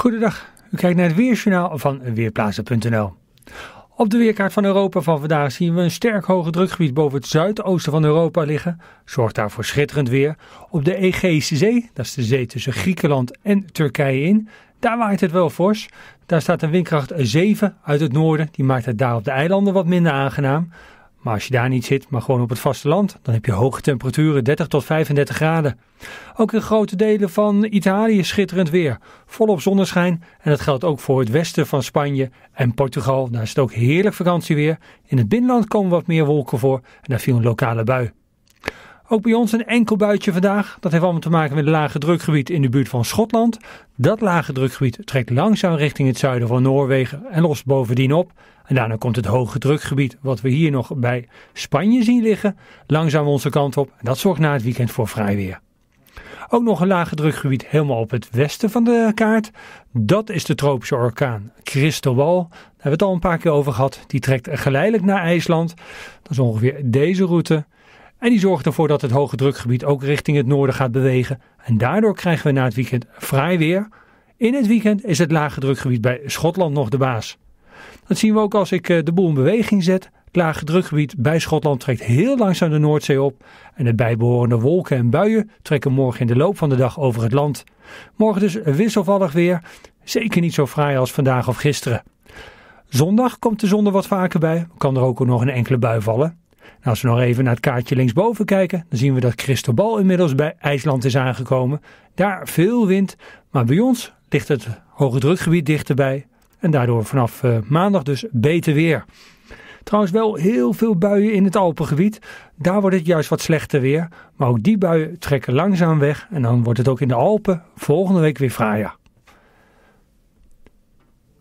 Goedendag, u kijkt naar het Weersjournaal van Weerplaatsen.nl. Op de weerkaart van Europa van vandaag zien we een sterk hoge drukgebied boven het zuidoosten van Europa liggen. Zorgt daarvoor schitterend weer. Op de Egeïsche Zee, dat is de zee tussen Griekenland en Turkije in, daar waait het wel fors. Daar staat een windkracht 7 uit het noorden. Die maakt het daar op de eilanden wat minder aangenaam. Maar als je daar niet zit, maar gewoon op het vasteland, dan heb je hoge temperaturen, 30 tot 35 graden. Ook in grote delen van Italië schitterend weer, volop zonneschijn. En dat geldt ook voor het westen van Spanje en Portugal. Daar is het ook heerlijk vakantieweer. In het binnenland komen wat meer wolken voor en daar viel een lokale bui. Ook bij ons een enkel buitje vandaag. Dat heeft allemaal te maken met het lage drukgebied in de buurt van Schotland. Dat lage drukgebied trekt langzaam richting het zuiden van Noorwegen en lost bovendien op. En daarna komt het hoge drukgebied, wat we hier nog bij Spanje zien liggen, langzaam onze kant op. En dat zorgt na het weekend voor vrij weer. Ook nog een lage drukgebied helemaal op het westen van de kaart. Dat is de tropische orkaan Cristobal. Daar hebben we het al een paar keer over gehad. Die trekt geleidelijk naar IJsland. Dat is ongeveer deze route. En die zorgt ervoor dat het hoge drukgebied ook richting het noorden gaat bewegen. En daardoor krijgen we na het weekend vrij weer. In het weekend is het lage drukgebied bij Schotland nog de baas. Dat zien we ook als ik eh, de boel in beweging zet. Het lage drukgebied bij Schotland trekt heel langzaam de Noordzee op. En de bijbehorende wolken en buien trekken morgen in de loop van de dag over het land. Morgen dus wisselvallig weer. Zeker niet zo fraai als vandaag of gisteren. Zondag komt de zon er wat vaker bij. Kan er ook nog een enkele bui vallen. Nou, als we nog even naar het kaartje linksboven kijken, dan zien we dat Christobal inmiddels bij IJsland is aangekomen. Daar veel wind, maar bij ons ligt het hoge drukgebied dichterbij. En daardoor vanaf eh, maandag dus beter weer. Trouwens wel heel veel buien in het Alpengebied. Daar wordt het juist wat slechter weer. Maar ook die buien trekken langzaam weg. En dan wordt het ook in de Alpen volgende week weer fraaier.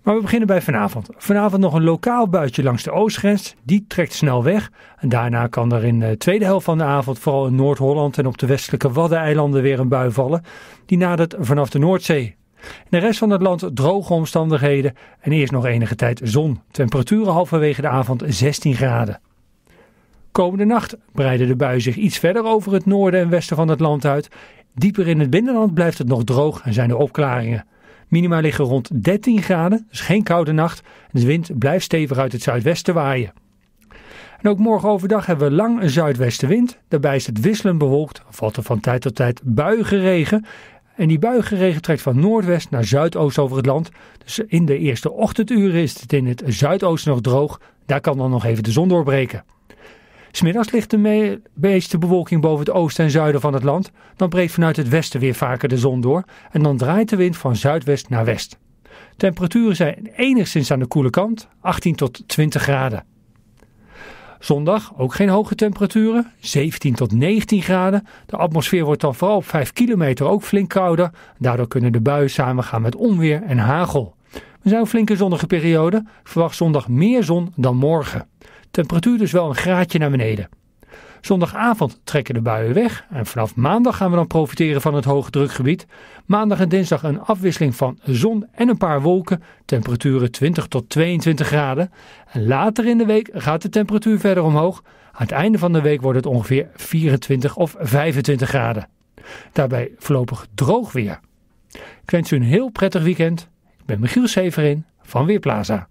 Maar we beginnen bij vanavond. Vanavond nog een lokaal buitje langs de oostgrens. Die trekt snel weg. En daarna kan er in de tweede helft van de avond, vooral in Noord-Holland en op de westelijke Waddeneilanden, weer een bui vallen. Die nadert vanaf de Noordzee. In de rest van het land droge omstandigheden en eerst nog enige tijd zon. Temperaturen halverwege de avond 16 graden. Komende nacht breiden de buien zich iets verder over het noorden en westen van het land uit. Dieper in het binnenland blijft het nog droog en zijn er opklaringen. Minima liggen rond 13 graden, dus geen koude nacht. de wind blijft stevig uit het zuidwesten waaien. En ook morgen overdag hebben we lang een zuidwestenwind. Daarbij is het wisselend bewolkt, valt er van tijd tot tijd buigeregen. En die buigenregen trekt van noordwest naar zuidoost over het land. Dus in de eerste ochtenduren is het in het zuidoosten nog droog. Daar kan dan nog even de zon doorbreken. Smiddags ligt de meeste bewolking boven het oosten en zuiden van het land. Dan breekt vanuit het westen weer vaker de zon door en dan draait de wind van zuidwest naar west. Temperaturen zijn enigszins aan de koele kant, 18 tot 20 graden. Zondag ook geen hoge temperaturen, 17 tot 19 graden. De atmosfeer wordt dan vooral op 5 kilometer ook flink kouder. Daardoor kunnen de buien samengaan met onweer en hagel. We zijn een flinke zonnige periode. verwacht zondag meer zon dan morgen. Temperatuur dus wel een graadje naar beneden. Zondagavond trekken de buien weg en vanaf maandag gaan we dan profiteren van het hoogdrukgebied. Maandag en dinsdag een afwisseling van zon en een paar wolken, temperaturen 20 tot 22 graden. En later in de week gaat de temperatuur verder omhoog. Aan het einde van de week wordt het ongeveer 24 of 25 graden. Daarbij voorlopig droog weer. Ik wens u een heel prettig weekend. Ik ben Michiel Severin van Weerplaza.